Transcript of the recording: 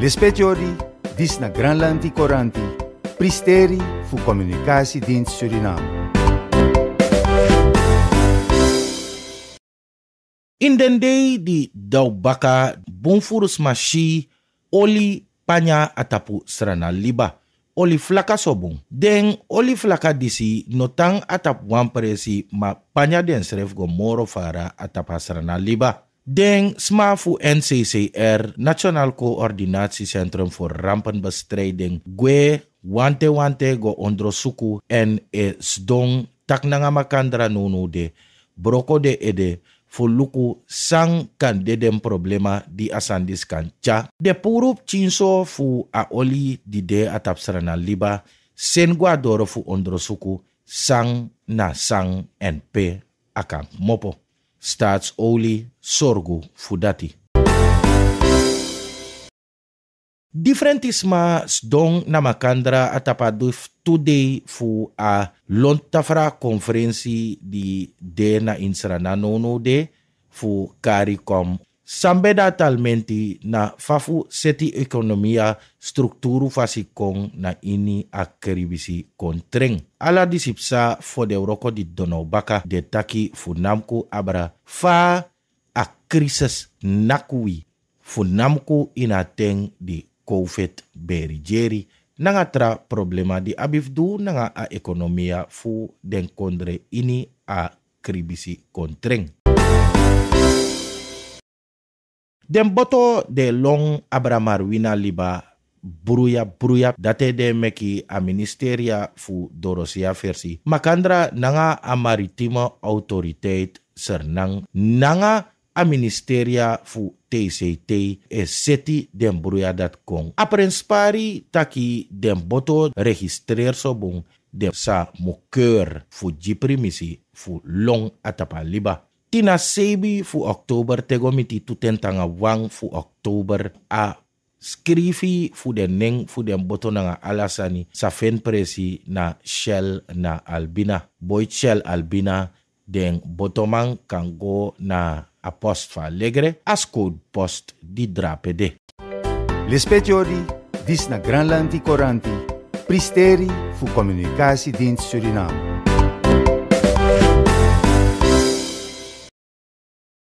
Lespetiori, dis na Granlandi Coranti, pristeri fu communicatiedienst Suriname. In den day di daubaka bunfurus mashi oli panya atapu srana liba. Oli flaka sobun. Den oli flaka disi notang atap wampresi ma panya den sref go moro fara atapa srana liba. Deng SMAFU NCCR, National Nationaal for Rampen Trading, GUE, Wante Wante go suku en e S dong tak nanga makandra nunu de broko de ede fuluku sang kan dedem problema di asandis kan cha. De purup cinso fu a oli di de atapsarana liba sen gua doro fu suku sang na sang np akan mopo. staatsolie sorgo fudati. Differentis ma sdong na makandra atapadu today fu a lontafra conferentie di de na insra nanono de fu CARICOM sampai sambedatalmenti na fafu seti ekonomia strukturu fasi kong na ini akribisi kontreng. Ala disipsa fo de roko di donau baka de taki abra fa a nakuwi nakui fu ina teng di covid beri jeri nanga tra problema di abifdu nanga a ekonomia fu den kondre ini a kribisi kontreng. Den boto de long abramar wina liba buruya buruya date de meki a ministeria fu dorosia versi. Makandra nanga a maritime autoriteit sernang nanga a ministeria fu TCT e seti den buruya dat kon. Aprenspari taki den boto registrer sobong de sa mokeur fu jiprimisi fu long atapa liba. Tina sebi fu oktober tegomiti miti wang fu oktober a skrifi fu den neng fu den boto nanga alasani sa fen presi na Shell na Albina. Boy Shell Albina den botoman kan go na a post fa alegre post di Drapede. de. L'espetiori dis na Granlanti pristeri fu communicasi din Suriname.